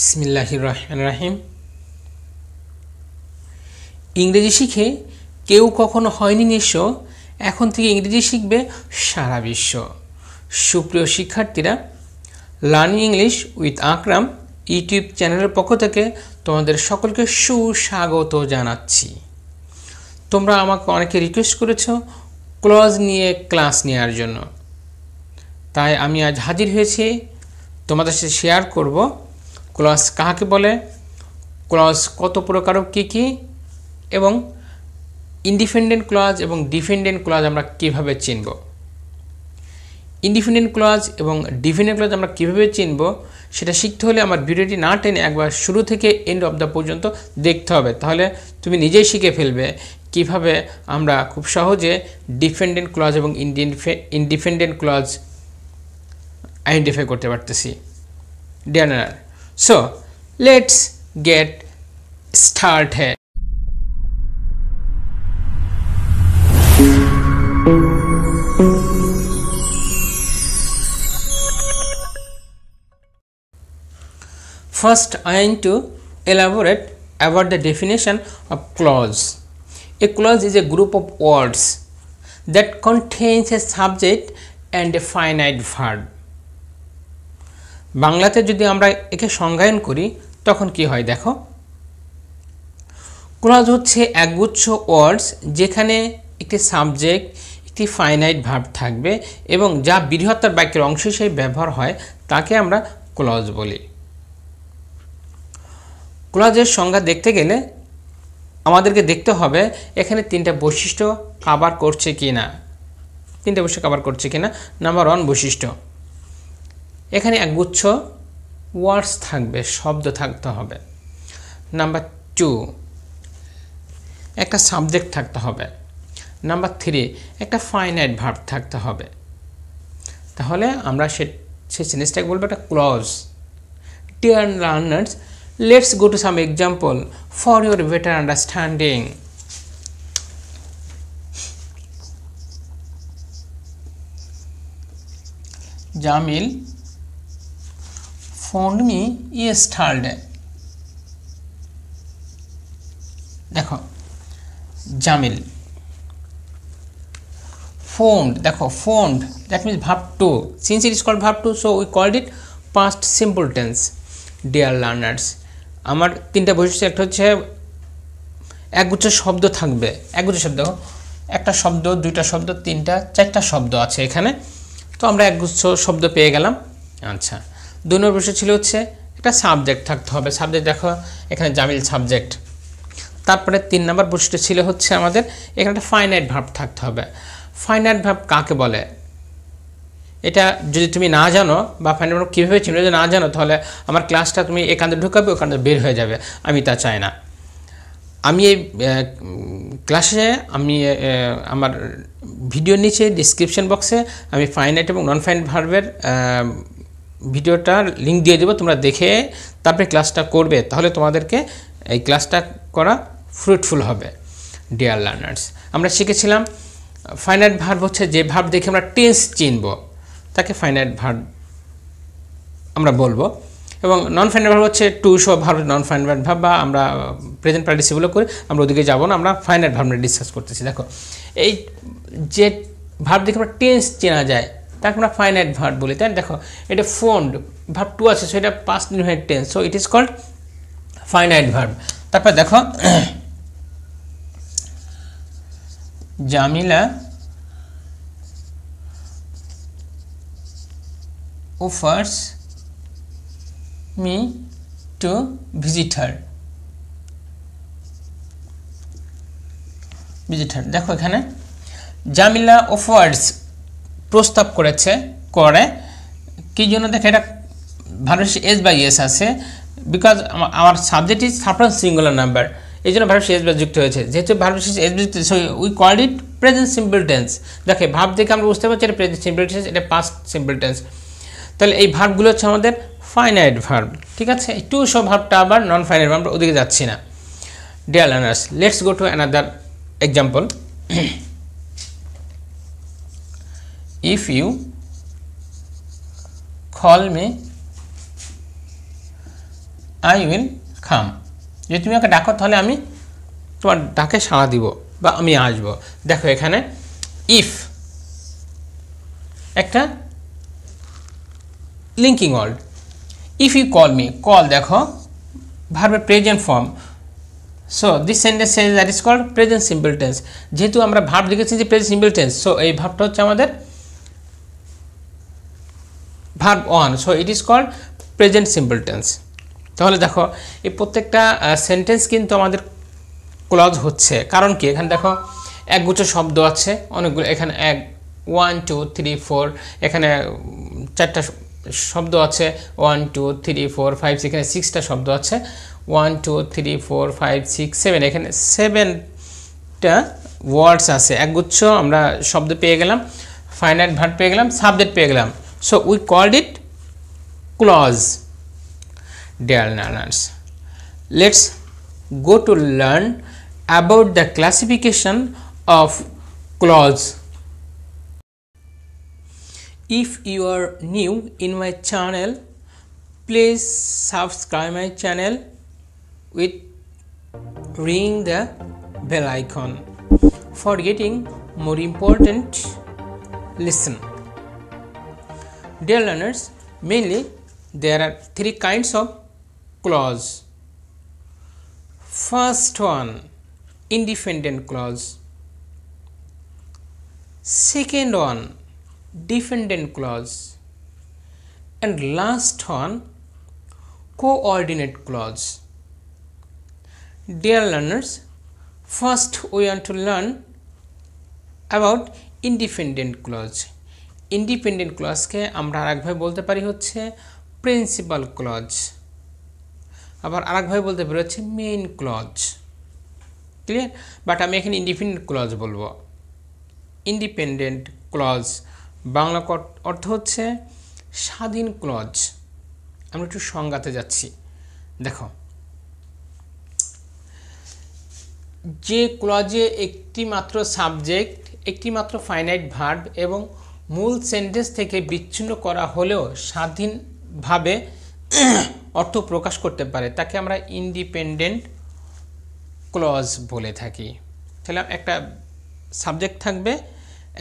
বিসমিল্লাহ রহমান রাহিম ইংরেজি শিখে কেউ কখনো হয়নি নিঃস্ব এখন থেকে ইংরেজি শিখবে সারা বিশ্ব সুপ্রিয় শিক্ষার্থীরা learning English with Akram YouTube চ্যানেলের পক্ষ থেকে তোমাদের সকলকে সুস্বাগত জানাচ্ছি তোমরা আমাকে অনেকে রিকোয়েস্ট করেছ ক্লজ নিয়ে ক্লাস নেওয়ার জন্য তাই আমি আজ হাজির হয়েছি তোমাদের সাথে শেয়ার করব ক্লজ কাহাকে বলে ক্লজ কত প্রকার কি কি এবং ইন্ডিপেন্ডেন্ট ক্লজ এবং ডিপেন্ডেন্ট ক্লজ আমরা কিভাবে চিনব ইন্ডিপেন্ডেন্ট ক্লজ এবং ডিপেন্ডেন্ট ক্লজ আমরা কিভাবে চিনব সেটা শিখতে হলে আমার ভিডিওটি না টেনে একবার শুরু থেকে এন্ড অফ দ্য পর্যন্ত দেখতে হবে তাহলে তুমি নিজেই শিখে ফেলবে কিভাবে আমরা খুব সহজে ডিপেন্ডেন্ট ক্লজ এবং ইন্ডিয়ান ইন্ডিপেন্ডেন্ট ক্লজ আইডেন্টিফাই করতে পারতেছি ডিয়ানার So let's get started. First, I need to elaborate about the definition of clause. A clause is a group of words that contains a subject and a finite verb. বাংলাতে যদি আমরা একে সংজ্ঞায়ন করি তখন কি হয় দেখো ক্লজ হচ্ছে একগুচ্ছ ওয়ার্ডস যেখানে একটি সাবজেক্ট একটি ফাইনাইট ভাব থাকবে এবং যা বৃহত্তর বাক্যের অংশ হিসেবে ব্যবহার হয় তাকে আমরা ক্লজ বলি ক্লজের সংজ্ঞা দেখতে গেলে আমাদেরকে দেখতে হবে এখানে তিনটা বৈশিষ্ট্য কাবার করছে কি না তিনটা বৈশিষ্ট্য কাবার করছে কি না নাম্বার ওয়ান বৈশিষ্ট্য এখানে একগুচ্ছ ওয়ার্ডস থাকবে শব্দ থাকতে হবে নাম্বার টু একটা সাবজেক্ট থাকতে হবে নাম্বার থ্রি একটা ফাইনাইট ভার্ব থাকতে হবে তাহলে আমরা সে সে জিনিসটাকে বলবো একটা clause dear learners let's go to some example for your better understanding Jamil phoned me yesterday দেখো জামিল ফোন্ড দেখো phoned that means verb two since it is call verb two so we called it past simple tense dear learners আমার তিনটা বৈশিষ্ট্য একটা হচ্ছে একগুচ্ছ শব্দ থাকবে একগুচ্ছ শব্দ একটা শব্দ দুইটা শব্দ তিনটা চারটা শব্দ আছে এখানে তো আমরা একগুচ্ছ শব্দ পেয়ে গেলাম আচ্ছা দু নম্বর প্রশ্ন ছিল হচ্ছে একটা সাবজেক্ট থাকতে হবে সাবজেক্ট দেখো এখানে জামিল সাবজেক্ট তারপরে তিন নম্বর প্রশ্ন ছিল হচ্ছে আমাদের এখানে একটা ফাইনাইট ভাব থাকতে হবে ফাইনাইট ভাব কাকে বলে এটা যদি তুমি না জানো বা ফাইনাইট ভাব কীভাবে চিনো যদি না জানো তাহলে আমার ক্লাসটা তুমি থেকে ঢুকাবে ওখানে বের হয়ে যাবে আমি তা চাই না আমি এই ক্লাসে আমি আমার ভিডিওর নিচে ডিসক্রিপশন বক্সে আমি ফাইনাইট এবং নন ফাইনাইট ভার্বের ভিডিওটার লিঙ্ক দিয়ে দেবো তোমরা দেখে তারপরে ক্লাসটা করবে তাহলে তোমাদেরকে এই ক্লাসটা করা ফ্রুটফুল হবে ডিয়ার লার্নার্স আমরা শিখেছিলাম ফাইনাইট ভার্ব হচ্ছে যে ভার্ব দেখে আমরা টেন্স চিনব তাকে ফাইনাইট ভার্ব আমরা বলবো এবং নন ফাইনাইট ভার্ব হচ্ছে to show verb non finite verb বা আমরা প্রেজেন্ট পার্টিসিপেগুলো করে আমরা ওদিকে যাবো না আমরা ফাইনাইট ভার্ব নিয়ে ডিসকাস করতেছি দেখো এই যে ভার্ব দেখে আমরা টেন্স চেনা যায় তাকে আমরা ফাইনাইট ভার্ব বলি তাই দেখো এটা ফোন্ড ভার্ব টু আছে সো এটা past infinite tense so it is called finite verb তারপর দেখো Jamila offers me to visit her visit her দেখো এখানে জামিলা অফার্স প্রস্তাব করেছে করে কি জন্য দেখে এটা ভারতীয় এস বাই এস আছে বিকজ আমার সাবজেক্ট ইজ সাপ্রান্স সিঙ্গুলার নাম্বার এই জন্য এস বা যুক্ত হয়েছে যেহেতু ভার্ব এস এস যুক্ত we call it present simple tense দেখে ভাব দেখে আমরা বুঝতে পারছি এটা প্রেজেন্ট সিম্পল টেন্স এটা পাস্ট সিম্পল টেন্স তাহলে এই ভার্বগুলো হচ্ছে আমাদের ফাইনাইট ভার্ব ঠিক আছে টু শো ভাবটা আবার নন ফাইনাইট আমরা ওদিকে যাচ্ছি না dear learners let's go to another example if you call me I will come যদি তুমি আমাকে ডাকো তাহলে আমি তোমার ডাকে সাড়া দিব বা আমি আসব দেখো এখানে ইফ একটা linking word if you call me call দেখো ভার্বের present form so this sentence that is called present simple tense যেহেতু আমরা ভাব লিখেছি যে প্রেজেন্ট সিম্পল টেন্স সো এই ভাবটা হচ্ছে আমাদের verb one so it is called present simple tense তাহলে দেখো এই প্রত্যেকটা সেন্টেন্স কিন্তু আমাদের ক্লজ হচ্ছে কারণ কি এখানে দেখো একগুচ্ছ শব্দ আছে অনেকগুলো এখানে এক ওয়ান টু থ্রি ফোর এখানে চারটা শব্দ আছে one two three four five এখানে সিক্সটা শব্দ আছে one two three four five six seven এখানে সেভেনটা ওয়ার্ডস আছে একগুচ্ছ আমরা শব্দ পেয়ে গেলাম ফাইনাইট ভার্ট পেয়ে গেলাম সাবজেক্ট পেয়ে গেলাম So, we called it clause dear learners. Let us go to learn about the classification of clause. If you are new in my channel, please subscribe my channel with ring the bell icon for getting more important lesson. Dear learners, mainly there are three kinds of clause. First one, independent clause. Second one, dependent clause. And last one, coordinate clause. Dear learners, first we want to learn about independent clause. Independent ক্লজকে আমরা আরেকভাবে বলতে পারি হচ্ছে principal clause আবার আরেকভাবে বলতে পারি হচ্ছে মেইন ক্লজ ক্লিয়ার বাট আমি এখানে ইন্ডিপেন্ডেন্ট ক্লজ বলবো ইন্ডিপেন্ডেন্ট ক্লজ বাংলা অর্থ হচ্ছে স্বাধীন ক্লজ আমরা একটু সংজ্ঞাতে যাচ্ছি দেখো যে ক্লজে একটি মাত্র সাবজেক্ট একটি মাত্র ফাইনাইট ভার্ব এবং মূল সেন্টেন্স থেকে বিচ্ছিন্ন করা হলেও স্বাধীনভাবে অর্থ প্রকাশ করতে পারে তাকে আমরা ইন্ডিপেন্ডেন্ট ক্লজ বলে থাকি তাহলে একটা সাবজেক্ট থাকবে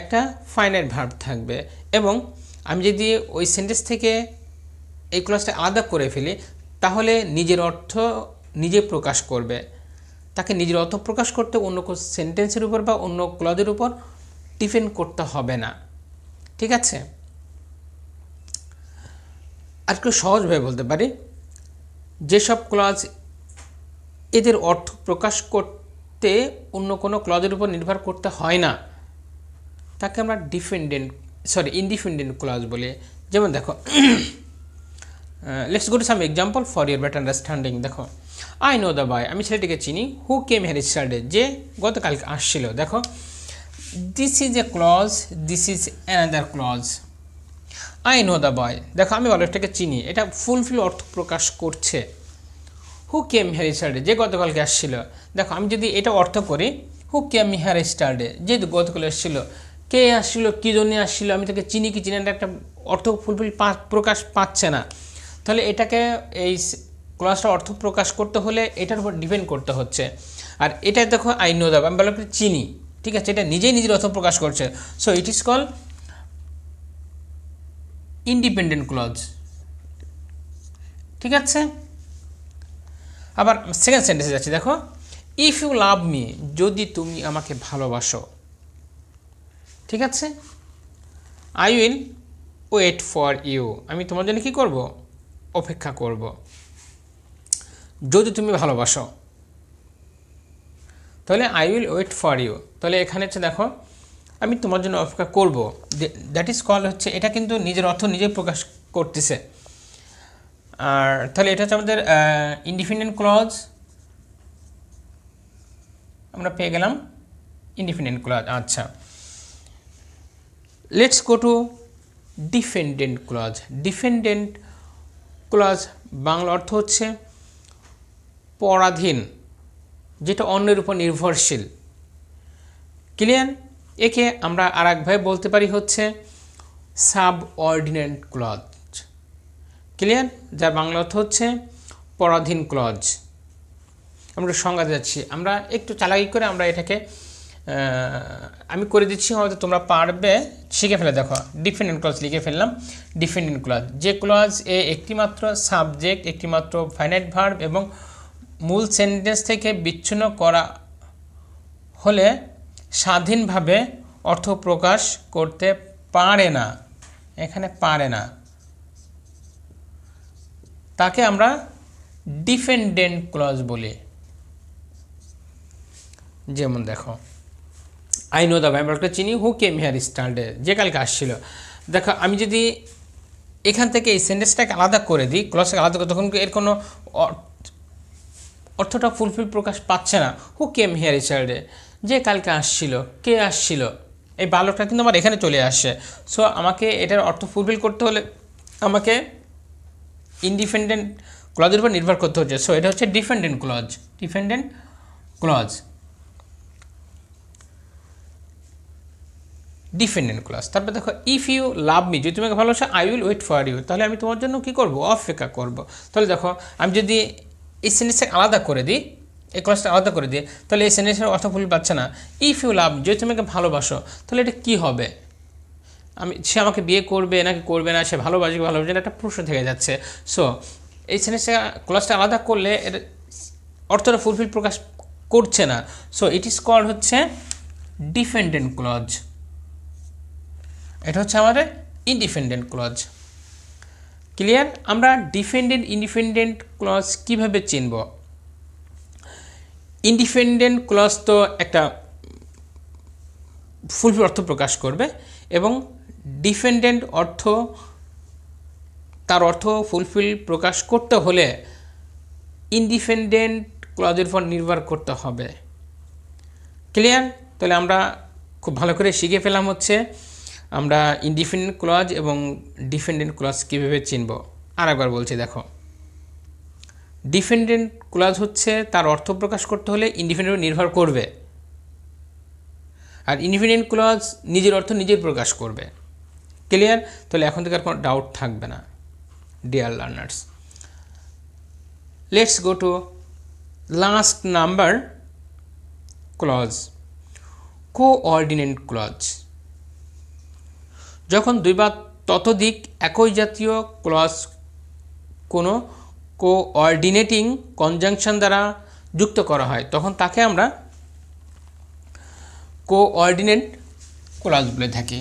একটা ফাইনাল ভার্ব থাকবে এবং আমি যদি ওই সেন্টেন্স থেকে এই ক্লজটা আলাদা করে ফেলি তাহলে নিজের অর্থ নিজে প্রকাশ করবে তাকে নিজের অর্থ প্রকাশ করতে অন্য সেন্টেন্সের উপর বা অন্য ক্লজের উপর ডিপেন্ড করতে হবে না ঠিক আছে আর একটু সহজভাবে বলতে পারি যেসব ক্লজ এদের অর্থ প্রকাশ করতে অন্য কোনো ক্লজের উপর নির্ভর করতে হয় না তাকে আমরা ডিপেন্ডেন্ট সরি ইনডিপেন্ডেন্ট ক্লজ বলে যেমন দেখো let's go to some example for your better understanding দেখো আই নো দ্য বাই আমি ছেলেটিকে চিনি হু কেম হ্যারি ইস্টারডে যে গতকালকে আসছিল দেখো this is a clause this is another clause I know the boy দেখো আমি অলরেকটাকে চিনি এটা ফুলফিল অর্থ প্রকাশ করছে হু কেম হেয়ার স্টার্ডে যে গতকালকে আসছিল দেখো আমি যদি এটা অর্থ করি হু কেম হেয়ার স্টার্ডে যে গতকাল এসেছিলো কে আসছিল কী জন্যে আসছিল আমি তাকে চিনি কি চিনি একটা অর্থ ফুলফিল প্রকাশ পাচ্ছে না তাহলে এটাকে এই ক্লাসটা অর্থ প্রকাশ করতে হলে এটার উপর ডিপেন্ড করতে হচ্ছে আর এটা দেখো আই নো দ্য আমি বললাম চিনি ঠিক আছে এটা নিজেই নিজের অর্থ প্রকাশ করছে so it is call independent clause ঠিক আছে আবার সেকেন্ড সেন্টেন্সে যাচ্ছি দেখো ইফ ইউ লাভ মি যদি তুমি আমাকে ভালোবাসো ঠিক আছে I will wait for you আমি তোমার জন্য কী করব অপেক্ষা করব যদি তুমি ভালোবাসো তাহলে I will wait for you তাহলে এখানে হচ্ছে দেখো আমি তোমার জন্য অপেক্ষা করবো দ্যাট ইজ কল হচ্ছে এটা কিন্তু নিজের অর্থ নিজে প্রকাশ করতেছে আর তাহলে এটা হচ্ছে আমাদের ইন্ডিপেন্ডেন্ট ক্লজ আমরা পেয়ে গেলাম ইন্ডিপেন্ডেন্ট ক্লজ আচ্ছা let's go to dependent clause dependent clause Bangla অর্থ হচ্ছে পরাধীন যেটা অন্যের উপর নির্ভরশীল ক্লিয়ার একে আমরা আর একভাবে বলতে পারি হচ্ছে সাবঅর্ডিনেট ক্লজ ক্লিয়ার যার বাংলা অর্থ হচ্ছে পরাধীন ক্লজ আমরা সংজ্ঞা যাচ্ছি আমরা একটু চালাকি করে আমরা এটাকে আমি করে দিচ্ছি হয়তো তোমরা পারবে শিখে ফেলে দেখো ডিফেন্ডেন্ট ক্লজ লিখে ফেললাম ডিফেন্ডেন্ট ক্লজ যে ক্লজ এ একটিমাত্র সাবজেক্ট একটিমাত্র ফাইনাইট ভার্ব এবং মূল সেন্টেন্স থেকে বিচ্ছিন্ন করা হলে স্বাধীনভাবে অর্থ প্রকাশ করতে পারে না এখানে পারে না তাকে আমরা ডিফেন্ডেন্ট ক্লজ বলি যেমন দেখো আই নো দ্য ভাইবারটা চিনি হু কেম হেয়ার স্টার্ডে যে কালকে আসছিল দেখো আমি যদি এখান থেকে এই সেন্টেন্সটাকে আলাদা করে দিই ক্লজটাকে আলাদা করে তখন এর কোনো অর্থটা ফুলফিল প্রকাশ পাচ্ছে না হু কেম হিয়ার ইচার্ডে যে কালকে আসছিল কে আসছিল এই বালকটা কিন্তু আমার এখানে চলে আসছে সো আমাকে এটার অর্থ ফুলফিল করতে হলে আমাকে ইন্ডিপেন্ডেন্ট ক্লজের উপর নির্ভর করতে হচ্ছে সো এটা হচ্ছে dependent clause dependent clause dependent clause তারপরে দেখো ইফ ইউ লাভ মি যদি তোমাকে ভালোবাসো I will wait for you তাহলে আমি তোমার জন্য কী করবো অপেক্ষা করব তাহলে দেখো আমি যদি এই সেন্টেন্সটাকে আলাদা করে দিই এই ক্লাসটা আলাদা করে দিই তাহলে এই সেন্টেন্সের অর্থ ভুল পাচ্ছে না ইফ ইউ লাভ যদি তুমি আমাকে ভালোবাসো তাহলে এটা কী হবে আমি সে আমাকে বিয়ে করবে নাকি করবে না সে ভালোবাসবে ভালোবাসবে এটা একটা প্রশ্ন থেকে যাচ্ছে সো এই সেন্টেন্সটা ক্লাসটা আলাদা করলে এটা অর্থটা ফুলফিল প্রকাশ করছে না সো ইট ইজ কল হচ্ছে ডিপেন্ডেন্ট ক্লজ এটা হচ্ছে আমাদের ইনডিপেন্ডেন্ট ক্লজ ক্লিয়ার আমরা ডিফেন্ডেন্ট ইন্ডিপেন্ডেন্ট ক্লজ কিভাবে চিনব ইন্ডিপেন্ডেন্ট ক্লজ তো একটা ফুল অর্থ প্রকাশ করবে এবং ডিফেন্ডেন্ট অর্থ তার অর্থ ফুলফিল প্রকাশ করতে হলে ইন্ডিপেন্ডেন্ট ক্লজের উপর নির্ভর করতে হবে ক্লিয়ার তাহলে আমরা খুব ভালো করে শিখে ফেলাম হচ্ছে আমরা ইনডিফেন্ডেন্ট ক্লজ এবং ডিফেন্ডেন্ট ক্লজ কীভাবে চিনব আর একবার বলছি দেখো ডিফেন্ডেন্ট ক্লজ হচ্ছে তার অর্থ প্রকাশ করতে হলে ইনডিফেন্ডেন্ট নির্ভর করবে আর ইনডিফেন্ডেন্ট ক্লজ নিজের অর্থ নিজের প্রকাশ করবে ক্লিয়ার তাহলে এখন থেকে আর কোনো ডাউট থাকবে না dear learners let's go to last number clause coordinate clause যখন দুই বা ততোধিক একই জাতীয় ক্লস কোনো কোঅর্ডিনেটিং কনজাংশন দ্বারা যুক্ত করা হয় তখন তাকে আমরা কোঅর্ডিনেট ক্লস বলে থাকি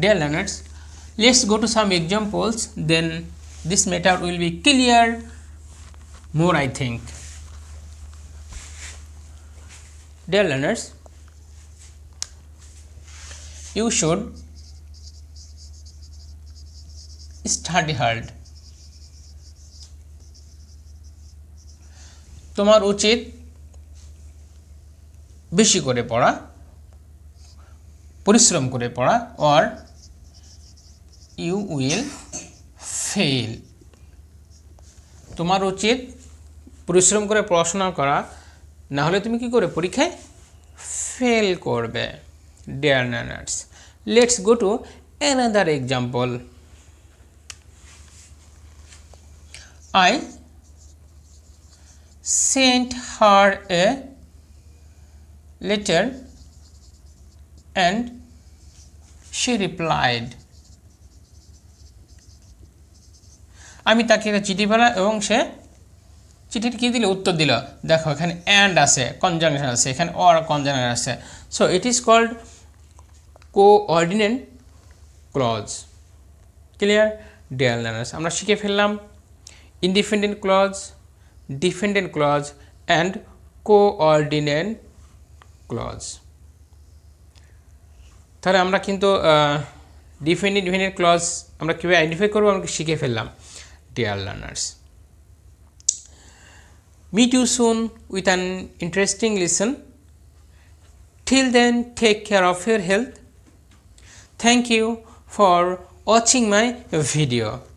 dear learners let's go to some examples then this matter will be clear more I think dear learners you should study hard তোমার উচিত বেশি করে পড়া পরিশ্রম করে পড়া অর ইউ উইল ফেল তোমার উচিত পরিশ্রম করে পড়াশোনা করা না হলে তুমি কি করে পরীক্ষায় ফেল করবে dear learners let's go to another example I sent her a letter and she replied আমি তাকে একটা চিঠি পেলাম এবং সে চিঠির কী দিলে উত্তর দিল দেখো এখানে অ্যান্ড আছে কনজাংশন আছে এখানে অর কনজাংশন আছে so it is called coordinate clause clear dear আমরা শিখে ফেললাম independent clause, dependent clause and coordinate clause. তাহলে আমরা কিন্তু ডিফেন্ডেন্ট ডিফেন্ডেন্ট ক্লজ আমরা কীভাবে আইডেন্টিফাই করবো আমরা শিখে ফেললাম dear learners meet you soon with an interesting lesson. Till then, take care of your health. Thank you for watching my video.